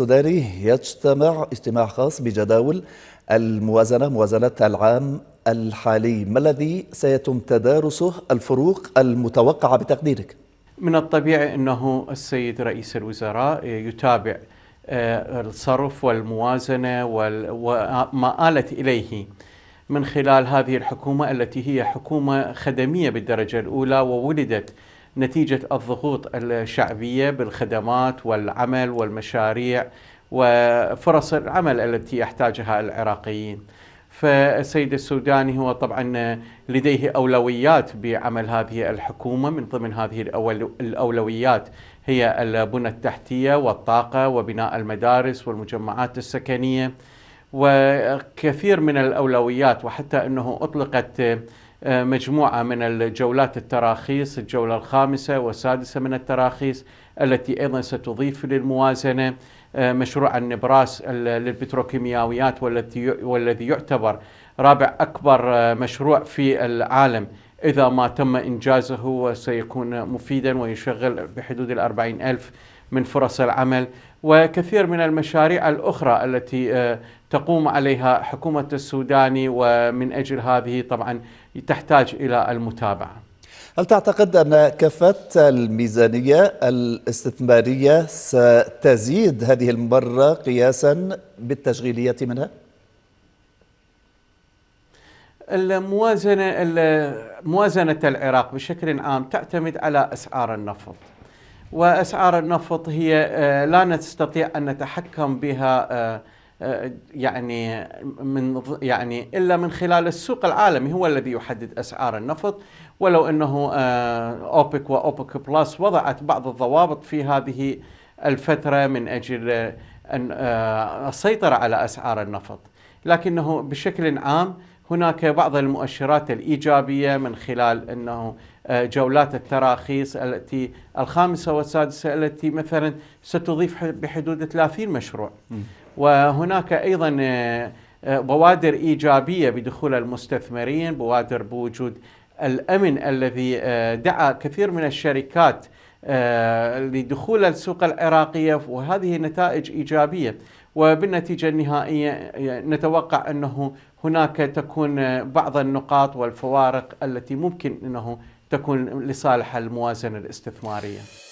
السوداني يجتمع اجتماع خاص بجداول الموازنة موازنة العام الحالي ما الذي سيتم تدارسه الفروق المتوقعة بتقديرك؟ من الطبيعي أنه السيد رئيس الوزراء يتابع آه، الصرف والموازنة وما آلت إليه من خلال هذه الحكومة التي هي حكومة خدمية بالدرجة الأولى وولدت نتيجة الضغوط الشعبية بالخدمات والعمل والمشاريع وفرص العمل التي يحتاجها العراقيين فالسيد السوداني هو طبعا لديه أولويات بعمل هذه الحكومة من ضمن هذه الأولويات هي البنى التحتية والطاقة وبناء المدارس والمجمعات السكنية وكثير من الأولويات وحتى أنه أطلقت آه، مجموعة من الجولات التراخيص الجولة الخامسة والسادسة من التراخيص التي أيضا ستضيف للموازنة آه، مشروع النبراس للبتروكيماويات والتي والذي يعتبر رابع أكبر آه، مشروع في العالم إذا ما تم إنجازه سيكون مفيدا ويشغل بحدود الأربعين ألف من فرص العمل وكثير من المشاريع الأخرى التي تقوم عليها حكومة السوداني ومن أجل هذه طبعا تحتاج إلى المتابعة هل تعتقد أن كافة الميزانية الاستثمارية ستزيد هذه المرة قياسا بالتشغيلية منها؟ الموازنة موازنة العراق بشكل عام تعتمد على أسعار النفط وأسعار النفط هي آه، لا نستطيع أن نتحكم بها آه، آه، يعني من يعني الا من خلال السوق العالمي هو الذي يحدد اسعار النفط ولو انه آه، اوبك واوبك بلس وضعت بعض الضوابط في هذه الفتره من اجل آه، ان السيطره على اسعار النفط لكنه بشكل عام هناك بعض المؤشرات الايجابيه من خلال انه جولات التراخيص التي الخامسه والسادسه التي مثلا ستضيف بحدود 30 مشروع م. وهناك أيضا آه، آه، بوادر إيجابية بدخول المستثمرين بوادر بوجود الأمن الذي آه، دعا كثير من الشركات لدخول السوق العراقية وهذه نتائج إيجابية وبالنتيجة النهائية نتوقع أنه هناك تكون بعض النقاط والفوارق التي ممكن أنه تكون لصالح الموازنة الاستثمارية